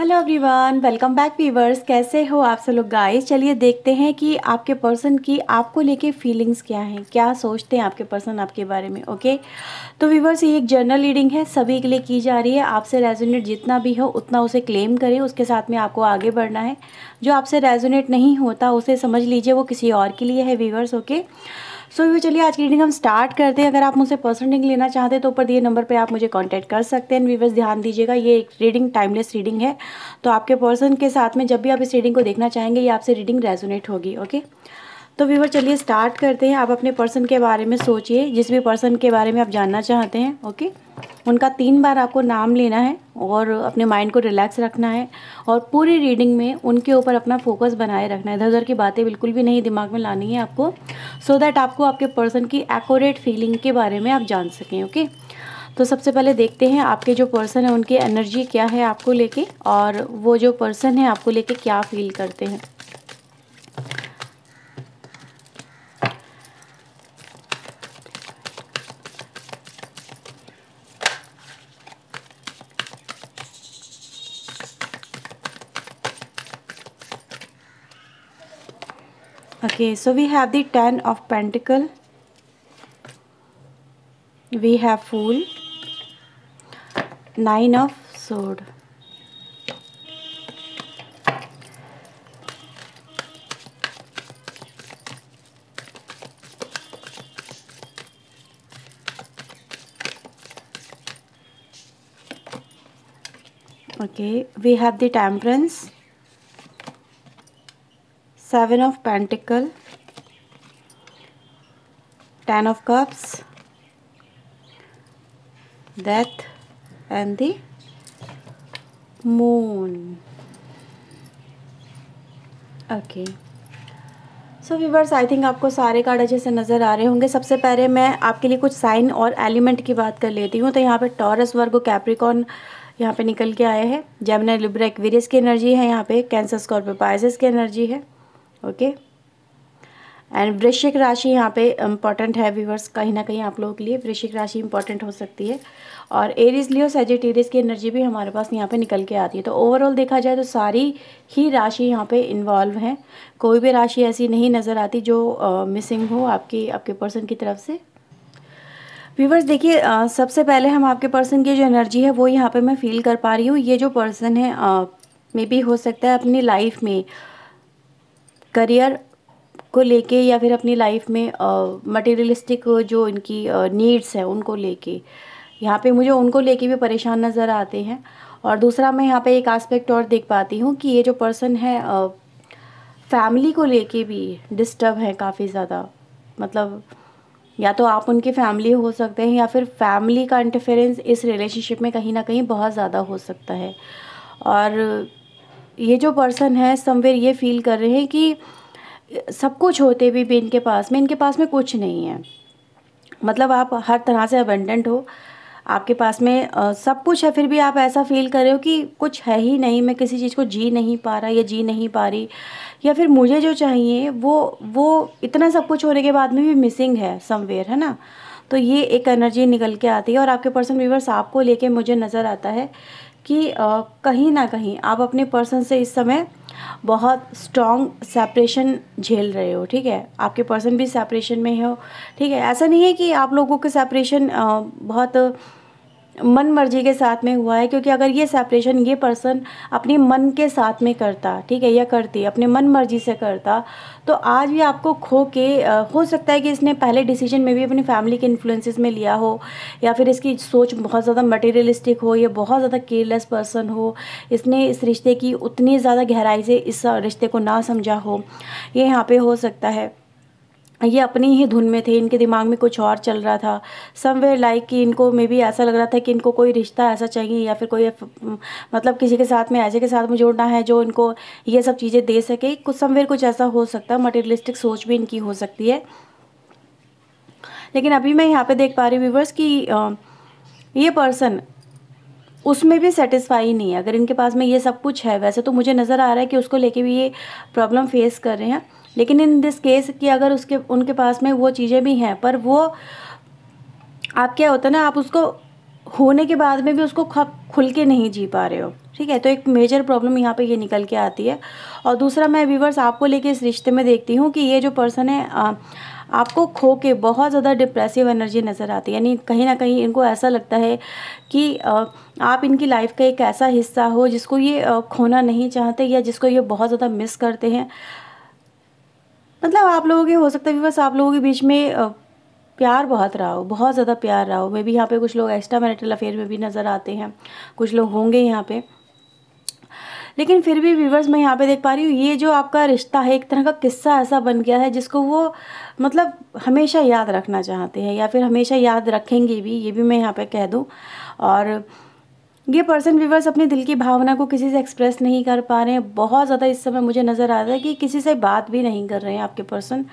Hello everyone welcome back viewers कैसे हो आप सब लोग गाइस चलिए देखते हैं कि आपके पर्सन की आपको लेके फीलिंग्स क्या हैं क्या सोचते हैं आपके पर्सन आपके बारे में ओके तो वीवर्स ये एक जर्नल रीडिंग है सभी के लिए की जा रही है आपसे रेजोनेट जितना भी हो उतना उसे क्लेम करें उसके साथ में आपको आगे बढ़ना है जो आपसे रेजोनेट नहीं होता उसे समझ लीजिए वो किसी और के लिए है viewers okay okay? So so, चलिए आज की रीडिंग हम स्टार्ट करते हैं अगर आप मुझसे पर्सनल रीडिंग लेना चाहते हैं तो ऊपर दिए नंबर पर आप मुझे कॉन्टैक्ट कर सकते हैं वीवर्स ध्यान दीजिएगा ये एक रीडिंग टाइमलेस रीडिंग है तो आपके पर्सन के साथ में जब भी आप इस रीडिंग को देखना चाहेंगे ये आपसे रीडिंग रेजोनेट होगी ओके okay? तो व्यूवर चलिए स्टार्ट करते हैं आप अपने पर्सन के बारे में सोचिए जिस भी पर्सन के बारे में आप जानना चाहते हैं ओके उनका तीन बार आपको नाम लेना है और अपने माइंड को रिलैक्स रखना है और पूरी रीडिंग में उनके ऊपर अपना फोकस बनाए रखना है इधर उधर की बातें बिल्कुल भी नहीं दिमाग में लानी है आपको सो so दैट आपको आपके पर्सन की एकोरेट फीलिंग के बारे में आप जान सकें ओके तो सबसे पहले देखते हैं आपके जो पर्सन है उनकी एनर्जी क्या है आपको लेके और वो जो पर्सन है आपको लेके क्या फील करते हैं okay so we have the ten of pentacle we have fool nine of sword okay we have the temperance seven of pentacle ten of cups death and the moon okay so viewers I think आपको सारे card अच्छे से नज़र आ रहे होंगे सबसे पहले मैं आपके लिए कुछ साइन और एलिमेंट की बात कर लेती हूँ तो यहाँ पे टॉरस वर्गो कैप्रिकॉन यहाँ पे निकल के आए हैं जेमिना लिब्रा एक्वेरियस की एनर्जी है यहाँ पे कैंसर स्कॉर्पियो पाइसेस की एनर्जी है ओके एंड वृश्चिक राशि यहाँ पे इम्पॉर्टेंट है व्यूवर्स कहीं ना कहीं आप लोगों के लिए वृश्चिक राशि इंपॉर्टेंट हो सकती है और एरीज लियो सेजिटेरियस की एनर्जी भी हमारे पास यहाँ पे निकल के आती है तो ओवरऑल देखा जाए तो सारी ही राशि यहाँ पे इन्वॉल्व हैं कोई भी राशि ऐसी नहीं नज़र आती जो मिसिंग uh, हो आपकी आपके पर्सन की तरफ से व्यूवर्स देखिए सबसे पहले हम आपके पर्सन की जो एनर्जी है वो यहाँ पर मैं फील कर पा रही हूँ ये जो पर्सन है मे बी हो सकता है अपनी लाइफ में करियर को लेके या फिर अपनी लाइफ में मटेरियलिस्टिक जो इनकी नीड्स हैं उनको लेके यहाँ पे मुझे उनको लेके भी परेशान नज़र आते हैं और दूसरा मैं यहाँ पे एक आस्पेक्ट और देख पाती हूँ कि ये जो पर्सन है फैमिली को लेके भी डिस्टर्ब है काफ़ी ज़्यादा मतलब या तो आप उनकी फैमिली हो सकते हैं या फिर फैमिली का इंटरफेरेंस इस रिलेशनशिप में कहीं ना कहीं बहुत ज़्यादा हो सकता है और ये जो पर्सन है समवेयर ये फील कर रहे हैं कि सब कुछ होते भी, भी इनके पास में इनके पास में कुछ नहीं है मतलब आप हर तरह से अबेंडेंट हो आपके पास में आ, सब कुछ है फिर भी आप ऐसा फील कर रहे हो कि कुछ है ही नहीं मैं किसी चीज़ को जी नहीं पा रहा या जी नहीं पा रही या फिर मुझे जो चाहिए वो वो इतना सब कुछ होने के बाद में भी मिसिंग है समवेयर है ना तो ये एक एनर्जी निकल के आती है और आपके पर्सन व्यूवर्स आपको लेके मुझे नज़र आता है कि कहीं ना कहीं आप अपने पर्सन से इस समय बहुत स्ट्रॉन्ग सेपरेशन झेल रहे हो ठीक है आपके पर्सन भी सेपरेशन में हो ठीक है ऐसा नहीं है कि आप लोगों के सेपरेशन बहुत मन मर्जी के साथ में हुआ है क्योंकि अगर ये सेपरेशन ये पर्सन अपने मन के साथ में करता ठीक है या करती अपने मन मर्जी से करता तो आज भी आपको खो के हो सकता है कि इसने पहले डिसीजन में भी अपनी फैमिली के इन्फ्लुएंसेस में लिया हो या फिर इसकी सोच बहुत ज़्यादा मटेरियलिस्टिक हो या बहुत ज़्यादा केयरलेस पर्सन हो इसने इस रिश्ते की उतनी ज़्यादा गहराई से इस रिश्ते को ना समझा हो ये यहाँ पर हो सकता है ये अपनी ही धुन में थे इनके दिमाग में कुछ और चल रहा था समवेयर लाइक कि इनको मे भी ऐसा लग रहा था कि इनको कोई रिश्ता ऐसा चाहिए या फिर कोई मतलब किसी के साथ में ऐसे के साथ में जोड़ना है जो इनको ये सब चीज़ें दे सके कुछ समवेयर कुछ ऐसा हो सकता है मटेरियलिस्टिक सोच भी इनकी हो सकती है लेकिन अभी मैं यहाँ पे देख पा रही हूँ व्यूवर्स कि ये पर्सन उसमें भी सेटिस्फाई नहीं है अगर इनके पास में ये सब कुछ है वैसे तो मुझे नज़र आ रहा है कि उसको लेके भी ये प्रॉब्लम फेस कर रहे हैं लेकिन इन दिस केस कि अगर उसके उनके पास में वो चीज़ें भी हैं पर वो आप क्या होता है ना आप उसको होने के बाद में भी उसको खुल के नहीं जी पा रहे हो ठीक है तो एक मेजर प्रॉब्लम यहाँ पे ये निकल के आती है और दूसरा मैं व्यूवर्स आपको लेके इस रिश्ते में देखती हूँ कि ये जो पर्सन है आ, आपको खो के बहुत ज़्यादा डिप्रेसिव एनर्जी नज़र आती है यानी कहीं ना कहीं इनको ऐसा लगता है कि आप इनकी लाइफ का एक ऐसा हिस्सा हो जिसको ये खोना नहीं चाहते या जिसको ये बहुत ज़्यादा मिस करते हैं मतलब आप लोगों के हो सकता है बस आप लोगों के बीच में प्यार बहुत रहा हो बहुत ज़्यादा प्यार रहा हो मे भी यहाँ पे कुछ लोग एक्स्ट्रा मैरिटल अफेयर में भी नज़र आते हैं कुछ लोग होंगे यहाँ पे लेकिन फिर भी व्यूवर्स मैं यहाँ पे देख पा रही हूँ ये जो आपका रिश्ता है एक तरह का किस्सा ऐसा बन गया है जिसको वो मतलब हमेशा याद रखना चाहते हैं या फिर हमेशा याद रखेंगे भी ये भी मैं यहाँ पर कह दूँ और ये पर्सन व्यूवर्स अपने दिल की भावना को किसी से एक्सप्रेस नहीं कर पा रहे हैं बहुत ज़्यादा इस समय मुझे नज़र आ रहा है कि किसी से बात भी नहीं कर रहे हैं आपके पर्सन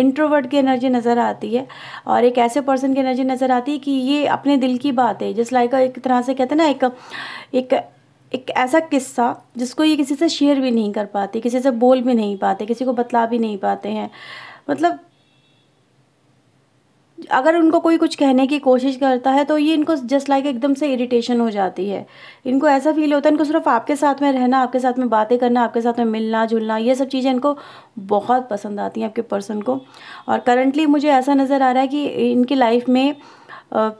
इंट्रोवर्ट की एनर्जी नज़र आती है और एक ऐसे पर्सन की एनर्जी नज़र आती है कि ये अपने दिल की बात है जिस लाइक एक तरह से कहते हैं ना एक एक एक ऐसा किस्सा जिसको ये किसी से शेयर भी नहीं कर पाते किसी से बोल भी नहीं पाते किसी को बतला भी नहीं पाते हैं मतलब अगर उनको कोई कुछ कहने की कोशिश करता है तो ये इनको जस्ट लाइक एकदम से इरिटेशन हो जाती है इनको ऐसा फील होता है इनको सिर्फ आपके साथ में रहना आपके साथ में बातें करना आपके साथ में मिलना जुलना ये सब चीज़ें इनको बहुत पसंद आती हैं आपके पर्सन को और करंटली मुझे ऐसा नज़र आ रहा है कि इनकी लाइफ में आ,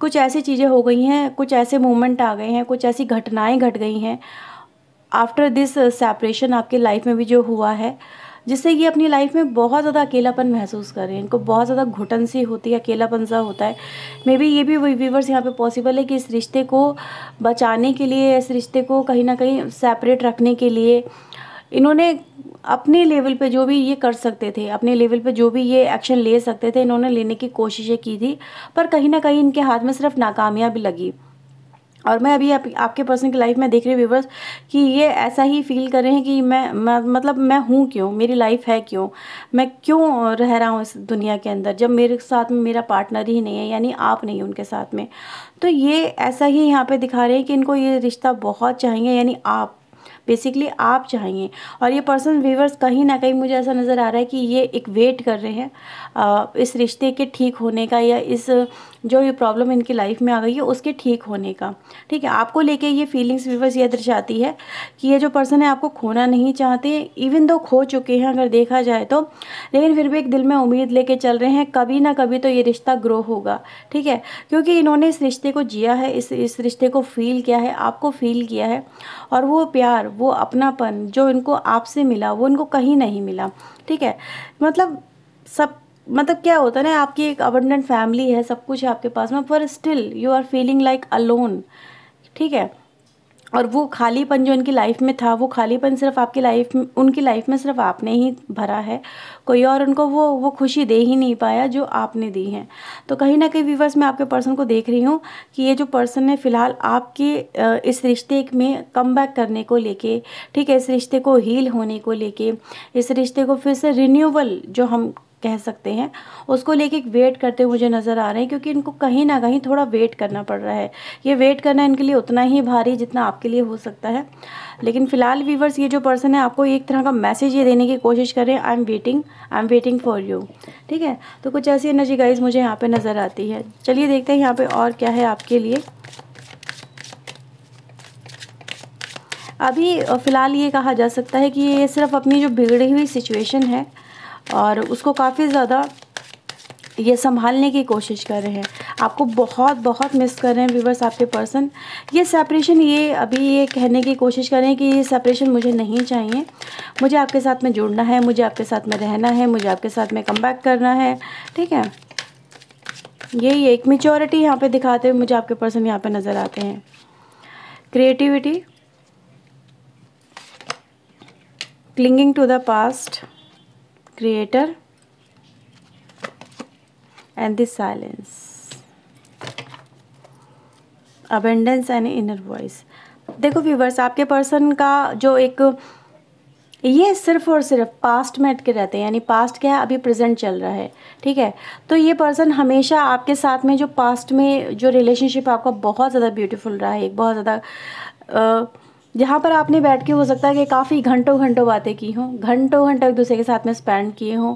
कुछ ऐसी चीज़ें हो गई हैं कुछ ऐसे मोमेंट आ गए हैं कुछ ऐसी घटनाएँ घट गई हैं आफ्टर दिस सेपरेशन आपके लाइफ में भी जो हुआ है जिससे ये अपनी लाइफ में बहुत ज़्यादा अकेलापन महसूस कर रहे हैं इनको बहुत ज़्यादा घुटन सी होती है अकेलापन सा होता है मे बी ये भी व्यूवर्स यहाँ पे पॉसिबल है कि इस रिश्ते को बचाने के लिए इस रिश्ते को कहीं ना कहीं सेपरेट रखने के लिए इन्होंने अपने लेवल पे जो भी ये कर सकते थे अपने लेवल पे जो भी ये एक्शन ले सकते थे इन्होंने लेने की कोशिशें की थी पर कहीं ना कहीं इनके हाथ में सिर्फ नाकामयाबी लगी और मैं अभी आप, आपके पर्सन की लाइफ में देख रही हूँ व्यूवर्स कि ये ऐसा ही फील कर रहे हैं कि मैं, मैं मतलब मैं हूँ क्यों मेरी लाइफ है क्यों मैं क्यों रह रहा हूँ इस दुनिया के अंदर जब मेरे साथ में मेरा पार्टनर ही नहीं है यानी आप नहीं उनके साथ में तो ये ऐसा ही यहाँ पे दिखा रहे हैं कि इनको ये रिश्ता बहुत चाहिए यानी आप बेसिकली आप चाहिए और ये पर्सन व्यूवर्स कहीं ना कहीं मुझे ऐसा नज़र आ रहा है कि ये एक वेट कर रहे हैं इस रिश्ते के ठीक होने का या इस जो ये प्रॉब्लम इनकी लाइफ में आ गई है उसके ठीक होने का ठीक है आपको लेके ये फीलिंग्स बस ये दर्शाती है कि ये जो पर्सन है आपको खोना नहीं चाहते इवन दो खो चुके हैं अगर देखा जाए तो लेकिन फिर भी एक दिल में उम्मीद लेके चल रहे हैं कभी ना कभी तो ये रिश्ता ग्रो होगा ठीक है क्योंकि इन्होंने इस रिश्ते को जिया है इस इस रिश्ते को फील किया है आपको फील किया है और वो प्यार वो अपनापन जो इनको आपसे मिला वो इनको कहीं नहीं मिला ठीक है मतलब सब मतलब क्या होता है ना आपकी एक अबंडेंट फैमिली है सब कुछ है आपके पास में पर still you are feeling like alone ठीक है और वो खालीपन जो उनकी लाइफ में था वो खालीपन सिर्फ आपकी लाइफ में उनकी लाइफ में सिर्फ आपने ही भरा है कोई और उनको वो वो खुशी दे ही नहीं पाया जो आपने दी है तो कहीं ना कहीं व्यूवर्स मैं आपके पर्सन को देख रही हूँ कि ये जो पर्सन है फ़िलहाल आपके इस रिश्ते में कम बैक करने को लेके ठीक है इस रिश्ते को हील होने को लेके इस रिश्ते को फिर से रिन्यूअल जो हम कह सकते हैं उसको लेके वेट करते हुए मुझे नज़र आ रहे हैं क्योंकि इनको कहीं ना कहीं थोड़ा वेट करना पड़ रहा है ये वेट करना इनके लिए उतना ही भारी जितना आपके लिए हो सकता है लेकिन फ़िलहाल वीवर्स ये जो पर्सन है आपको एक तरह का मैसेज ये देने की कोशिश करें I am waiting I am waiting for you ठीक है तो कुछ ऐसी एनर्जी गाइज मुझे यहाँ पर नज़र आती है चलिए देखते हैं यहाँ पर और क्या है आपके लिए अभी फ़िलहाल ये कहा जा सकता है कि ये सिर्फ अपनी जो बिगड़ी हुई सिचुएशन है और उसको काफ़ी ज़्यादा ये संभालने की कोशिश कर रहे हैं आपको बहुत बहुत मिस कर रहे हैं व्यूवर्स आपके पर्सन ये सेपरेशन ये अभी ये कहने की कोशिश कर रहे हैं कि ये सेपरेशन मुझे नहीं चाहिए मुझे आपके साथ में जुड़ना है मुझे आपके साथ में रहना है मुझे आपके साथ में कम करना है ठीक है यही एक मेचोरिटी यहाँ पे दिखाते हुए मुझे आपके पर्सन यहाँ पे नज़र आते हैं creativity clinging to the past creator and the silence abundance and inner voice देखो व्यूवर्स आपके पर्सन का जो एक ये सिर्फ और सिर्फ पास्ट में अटके रहते हैं यानी पास्ट क्या है अभी प्रेजेंट चल रहा है ठीक है तो ये पर्सन हमेशा आपके साथ में जो पास्ट में जो रिलेशनशिप आपका बहुत ज़्यादा ब्यूटीफुल रहा है एक बहुत ज़्यादा जहाँ पर आपने बैठ के हो सकता है कि काफ़ी घंटों घंटों बातें की हों घंटों घंटों एक दूसरे के साथ में स्पेंड किए हों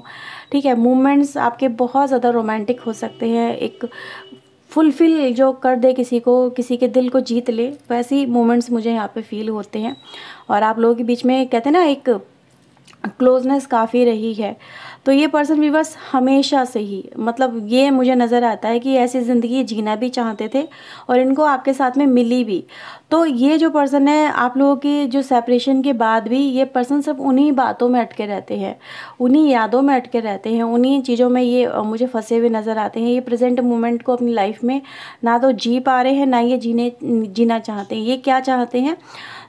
ठीक है मोमेंट्स आपके बहुत ज़्यादा रोमांटिक हो सकते हैं एक फुलफिल जो कर दे किसी को किसी के दिल को जीत ले वैसे ही मोमेंट्स मुझे यहाँ पे फील होते हैं और आप लोगों के बीच में कहते हैं ना एक क्लोजनेस काफ़ी रही है तो ये पर्सन विवर्स हमेशा से ही मतलब ये मुझे नज़र आता है कि ऐसी ज़िंदगी जीना भी चाहते थे और इनको आपके साथ में मिली भी तो ये जो पर्सन है आप लोगों की जो सेपरेशन के बाद भी ये पर्सन सब उन्हीं बातों में अटके रहते हैं उन्हीं यादों में अटके रहते हैं उन्हीं चीज़ों में ये मुझे फंसे हुए नज़र आते हैं ये प्रजेंट मोमेंट को अपनी लाइफ में ना तो जी पा रहे हैं ना ये जीने जीना चाहते हैं ये क्या चाहते हैं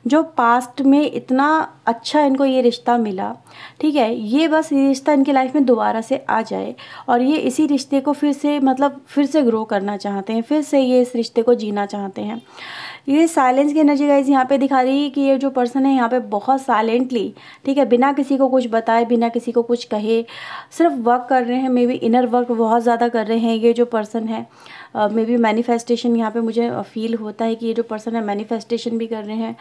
जो पास्ट में इतना अच्छा इनको ये रिश्ता मिला ठीक है ये बस रिश्ता इनकी लाइफ में दोबारा से आ जाए और ये इसी रिश्ते को फिर से मतलब फिर से ग्रो करना चाहते हैं फिर से ये इस रिश्ते को जीना चाहते हैं ये साइलेंस की एनर्जी गाइज यहाँ पे दिखा रही है कि ये जो पर्सन है यहाँ पे बहुत साइलेंटली ठीक है बिना किसी को कुछ बताए बिना किसी को कुछ कहे सिर्फ वर्क कर रहे हैं मे बी इनर वर्क बहुत ज़्यादा कर रहे हैं ये जो पर्सन है मे बी मैनिफेस्टेशन यहाँ पे मुझे फील होता है कि ये जो पर्सन है मैनिफेस्टेशन भी कर रहे हैं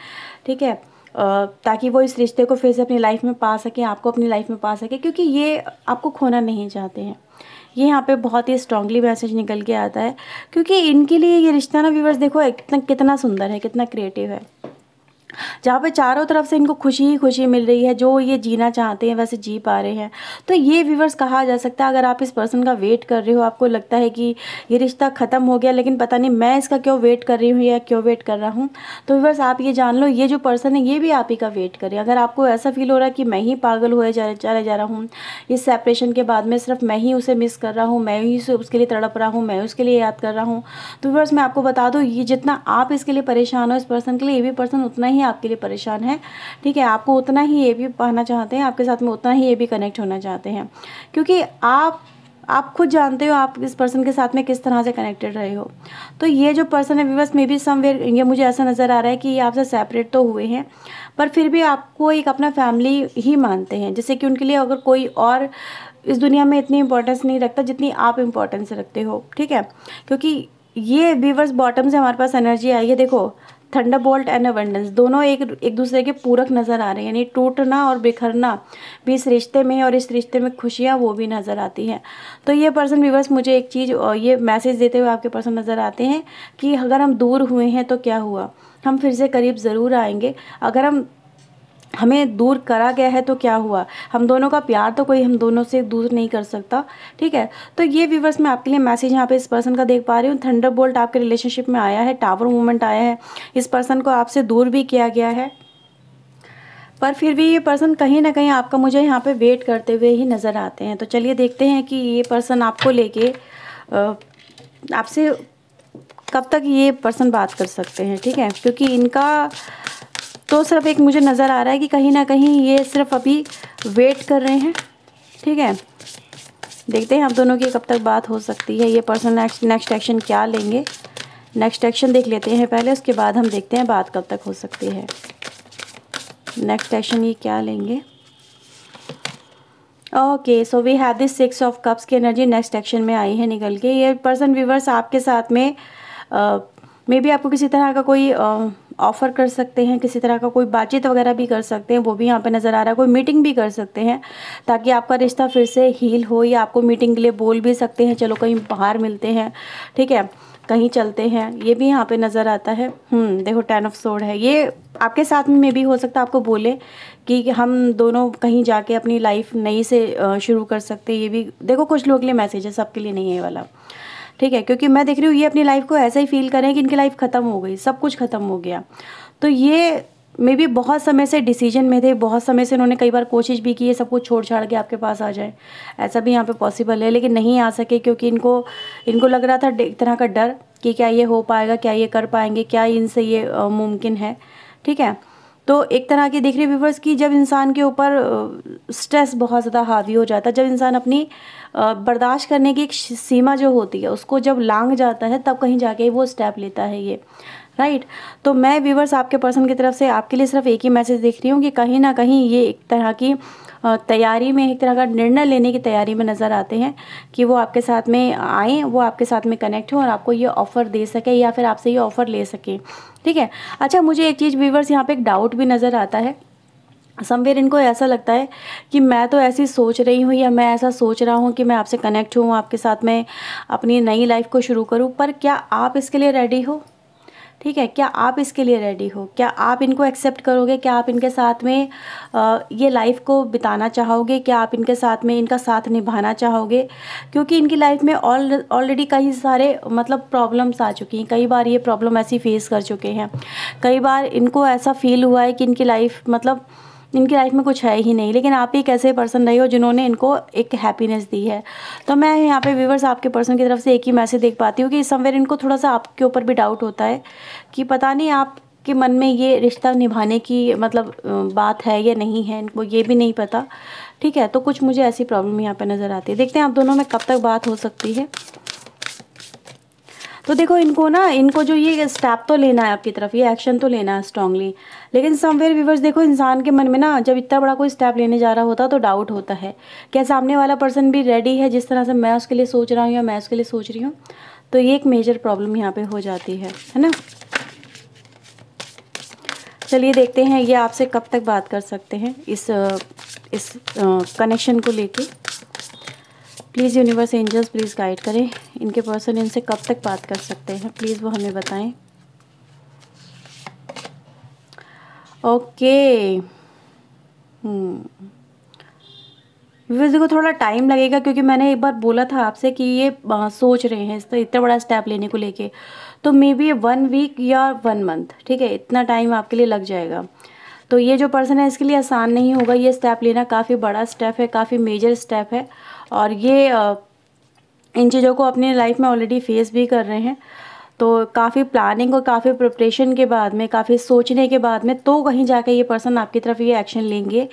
ठीक है ताकि वो इस रिश्ते को फिर से अपनी लाइफ में पा सकें आपको अपनी लाइफ में पा सके क्योंकि ये आपको खोना नहीं चाहते हैं ये यहाँ पे बहुत ही स्ट्रांगली मैसेज निकल के आता है क्योंकि इनके लिए ये रिश्ता ना व्यूवर्स देखो कितना कितना सुंदर है कितना क्रिएटिव है जहाँ पे चारों तरफ से इनको खुशी ही खुशी मिल रही है जो ये जीना चाहते हैं वैसे जी पा रहे हैं तो ये व्यूवर्स कहा जा सकता है अगर आप इस पर्सन का वेट कर रहे हो आपको लगता है कि ये रिश्ता ख़त्म हो गया लेकिन पता नहीं मैं इसका क्यों वेट कर रही हूँ या क्यों वेट कर रहा हूँ तो व्यूवर्स आप ये जान लो ये जो पर्सन है ये भी आप ही का वेट करें अगर आपको ऐसा फील हो रहा है कि मैं ही पागल हुए जा चला जा रहा हूँ इस सेपरेशन के बाद में सिर्फ मैं ही उसे मिस कर रहा हूँ मैं ही उसके लिए तड़प रहा हूँ मैं उसके लिए याद कर रहा हूँ तो व्यूवर्स मैं आपको बता दूँ ये जितना आप इसके लिए परेशान हो इस पर्सन के लिए ये भी पर्सन उतना ही ही आपके लिए परेशान है ठीक है आपको उतना ही ये भी पाना चाहते हैं आपके साथ में उतना ही ये भी कनेक्ट होना चाहते हैं क्योंकि आप आप खुद जानते हो आप इस पर्सन के साथ में किस तरह से कनेक्टेड रहे हो तो ये जो पर्सन है विवस मे बी समवेयर ये मुझे ऐसा नज़र आ रहा है कि ये आपसे सेपरेट तो हुए हैं पर फिर भी आपको एक अपना फैमिली ही मानते हैं जैसे कि उनके लिए अगर कोई और इस दुनिया में इतनी इंपॉर्टेंस नहीं रखता जितनी आप इम्पोर्टेंस रखते हो ठीक है क्योंकि ये व्यूवर्स बॉटम से हमारे पास एनर्जी आई है देखो थंडरबोल्ट एंड अवेंडेंस दोनों एक एक दूसरे के पूरक नज़र आ रहे हैं यानी टूटना और बिखरना भी इस रिश्ते में और इस रिश्ते में खुशियाँ वो भी नज़र आती हैं तो ये पर्सन विवर्स मुझे एक चीज़ ये मैसेज देते हुए आपके पर्सन नज़र आते हैं कि अगर हम दूर हुए हैं तो क्या हुआ हम फिर से करीब ज़रूर आएंगे अगर हम हमें दूर करा गया है तो क्या हुआ हम दोनों का प्यार तो कोई हम दोनों से दूर नहीं कर सकता ठीक है तो ये व्यूवर्स मैं आपके लिए मैसेज यहाँ पे इस पर्सन का देख पा रही हूँ थंडर बोल्ट आपके रिलेशनशिप में आया है टावर मूवमेंट आया है इस पर्सन को आपसे दूर भी किया गया है पर फिर भी ये पर्सन कहीं ना कहीं आपका मुझे यहाँ पर वेट करते हुए ही नज़र आते हैं तो चलिए देखते हैं कि ये पर्सन आपको लेके आपसे कब तक ये पर्सन बात कर सकते हैं ठीक है क्योंकि इनका तो सिर्फ एक मुझे नज़र आ रहा है कि कहीं ना कहीं ये सिर्फ अभी वेट कर रहे हैं ठीक है देखते हैं हम दोनों की कब तक बात हो सकती है ये पर्सन नेक्स्ट एक्शन क्या लेंगे नेक्स्ट एक्शन देख लेते हैं पहले उसके बाद हम देखते हैं बात कब तक हो सकती है नेक्स्ट एक्शन ये क्या लेंगे okay so we have this six of cups की एनर्जी नेक्स्ट एक्शन में आई है निकल के ये पर्सन व्यूवर्स आपके साथ में मे uh, बी आपको किसी तरह का कोई uh, ऑफ़र कर सकते हैं किसी तरह का कोई बातचीत वगैरह भी कर सकते हैं वो भी यहाँ पे नज़र आ रहा है कोई मीटिंग भी कर सकते हैं ताकि आपका रिश्ता फिर से हील हो या आपको मीटिंग के लिए बोल भी सकते हैं चलो कहीं बाहर मिलते हैं ठीक है कहीं चलते हैं ये भी यहाँ पे नज़र आता है हम्म, देखो टेन ऑफ सोड है ये आपके साथ में भी हो सकता है आपको बोले कि हम दोनों कहीं जाके अपनी लाइफ नई से शुरू कर सकते ये भी देखो कुछ लोग के लिए मैसेज है सबके लिए नहीं है वाला ठीक है क्योंकि मैं देख रही हूँ ये अपनी लाइफ को ऐसा ही फील करें कि इनकी लाइफ ख़त्म हो गई सब कुछ ख़त्म हो गया तो ये मे भी बहुत समय से डिसीजन में थे बहुत समय से इन्होंने कई बार कोशिश भी की है सब कुछ छोड़ छाड़ के आपके पास आ जाए ऐसा भी यहाँ पे पॉसिबल है लेकिन नहीं आ सके क्योंकि इनको इनको लग रहा था एक तरह का डर कि क्या ये हो पाएगा क्या ये कर पाएंगे क्या इनसे ये मुमकिन है ठीक है तो एक तरह के देख रहे व्यूवर्स कि जब इंसान के ऊपर स्ट्रेस बहुत ज़्यादा हावी हो जाता है जब इंसान अपनी बर्दाश्त करने की एक सीमा जो होती है उसको जब लांग जाता है तब कहीं जाके वो स्टेप लेता है ये राइट तो मैं व्यूवर्स आपके पर्सन की तरफ से आपके लिए सिर्फ एक ही मैसेज देख रही हूँ कि कहीं ना कहीं ये एक तरह की तैयारी में एक तरह का निर्णय लेने की तैयारी में नज़र आते हैं कि वो आपके साथ में आएँ वो आपके साथ में कनेक्ट हों और आपको ये ऑफ़र दे सके या फिर आपसे ये ऑफ़र ले सकें ठीक है अच्छा मुझे एक चीज़ व्यूवर्स यहाँ पर एक डाउट भी नज़र आता है समवेर इनको ऐसा लगता है कि मैं तो ऐसी सोच रही हूँ या मैं ऐसा सोच रहा हूँ कि मैं आपसे कनेक्ट हूँ आपके साथ में अपनी नई लाइफ को शुरू करूँ पर क्या आप इसके लिए रेडी हो ठीक है क्या आप इसके लिए रेडी हो क्या आप इनको एक्सेप्ट करोगे क्या आप इनके साथ में ये लाइफ को बिताना चाहोगे क्या आप इनके साथ में इनका साथ निभाना चाहोगे क्योंकि इनकी लाइफ में ऑल ऑलरेडी कई सारे मतलब प्रॉब्लम्स आ चुकी हैं कई बार ये प्रॉब्लम ऐसी फेस कर चुके हैं कई बार इनको ऐसा फील हुआ है कि इनकी लाइफ मतलब इनकी लाइफ में कुछ है ही नहीं लेकिन आप एक ऐसे पर्सन रहे हो जिन्होंने इनको एक हैप्पीनेस दी है तो मैं यहाँ पे व्यूवर्स आपके पर्सन की तरफ से एक ही मैसेज देख पाती हूँ कि समवेयर इनको थोड़ा सा आपके ऊपर भी डाउट होता है कि पता नहीं आप के मन में ये रिश्ता निभाने की मतलब बात है या नहीं है इनको ये भी नहीं पता ठीक है तो कुछ मुझे ऐसी प्रॉब्लम यहाँ पर नज़र आती है देखते हैं आप दोनों में कब तक बात हो सकती है तो देखो इनको ना इनको जो ये स्टेप तो लेना है आपकी तरफ ये एक्शन तो लेना है स्ट्रांगली लेकिन समवेयर व्यूवर्स देखो इंसान के मन में ना जब इतना बड़ा कोई स्टेप लेने जा रहा होता तो डाउट होता है क्या सामने वाला पर्सन भी रेडी है जिस तरह से मैं उसके लिए सोच रहा हूँ या मैं उसके लिए सोच रही हूँ तो ये एक मेजर प्रॉब्लम यहाँ पर हो जाती है है ना चलिए देखते हैं ये आपसे कब तक बात कर सकते हैं इस इस कनेक्शन को लेके please universe angels please guide करें इनके पर्सन इनसे कब तक बात कर सकते हैं प्लीज़ वो हमें बताएं ओके hmm। व्यूज देखो थोड़ा टाइम लगेगा क्योंकि मैंने एक बार बोला था आपसे कि ये सोच रहे हैं इस तो इतना बड़ा स्टेप लेने को लेके तो मे बी वन वीक या वन मंथ ठीक है इतना टाइम आपके लिए लग जाएगा तो ये जो पर्सन है इसके लिए आसान नहीं होगा ये स्टेप लेना काफ़ी बड़ा स्टेप है काफ़ी मेजर स्टेप है और ये इन चीज़ों को अपनी लाइफ में ऑलरेडी फेस भी कर रहे हैं तो काफ़ी प्लानिंग और काफ़ी प्रिपरेशन के बाद में काफ़ी सोचने के बाद में तो कहीं जाकर ये पर्सन आपकी तरफ ये एक्शन लेंगे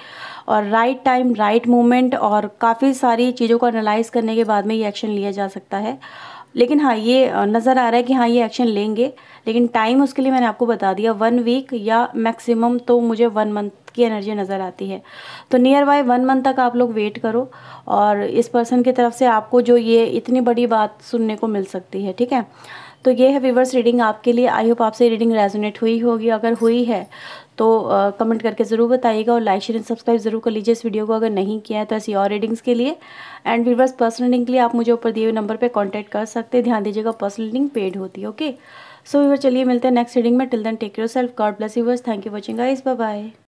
और राइट टाइम राइट मोमेंट और काफ़ी सारी चीज़ों को एनालाइज करने के बाद में ये एक्शन लिया जा सकता है लेकिन हाँ ये नज़र आ रहा है कि हाँ ये एक्शन लेंगे लेकिन टाइम उसके लिए मैंने आपको बता दिया वन वीक या मैक्सिमम तो मुझे वन मंथ की एनर्जी नज़र आती है तो नियर बाय वन मंथ तक आप लोग वेट करो और इस पर्सन की तरफ से आपको जो ये इतनी बड़ी बात सुनने को मिल सकती है ठीक है तो ये है विवर्स रीडिंग आपके लिए आई होप आपसे रीडिंग रेजोनेट हुई होगी अगर हुई है तो कमेंट करके ज़रूर बताइएगा और लाइक शेयर एंड सब्सक्राइब ज़रूर कर लीजिए इस वीडियो को अगर नहीं किया है तो ऐसी और रीडिंग्स के लिए एंड व्यूवर्स पर्सनल लिंक के लिए आप मुझे ऊपर दिए हुए नंबर पर कॉन्टैक्ट कर सकते हैं ध्यान दीजिएगा पर्सनल लिंक पेड होती है ओके सो व्यूवर चलिए मिलते हैं नेक्स्ट रीडिंग में till then take your self God bless viewers thank you watching guys bye bye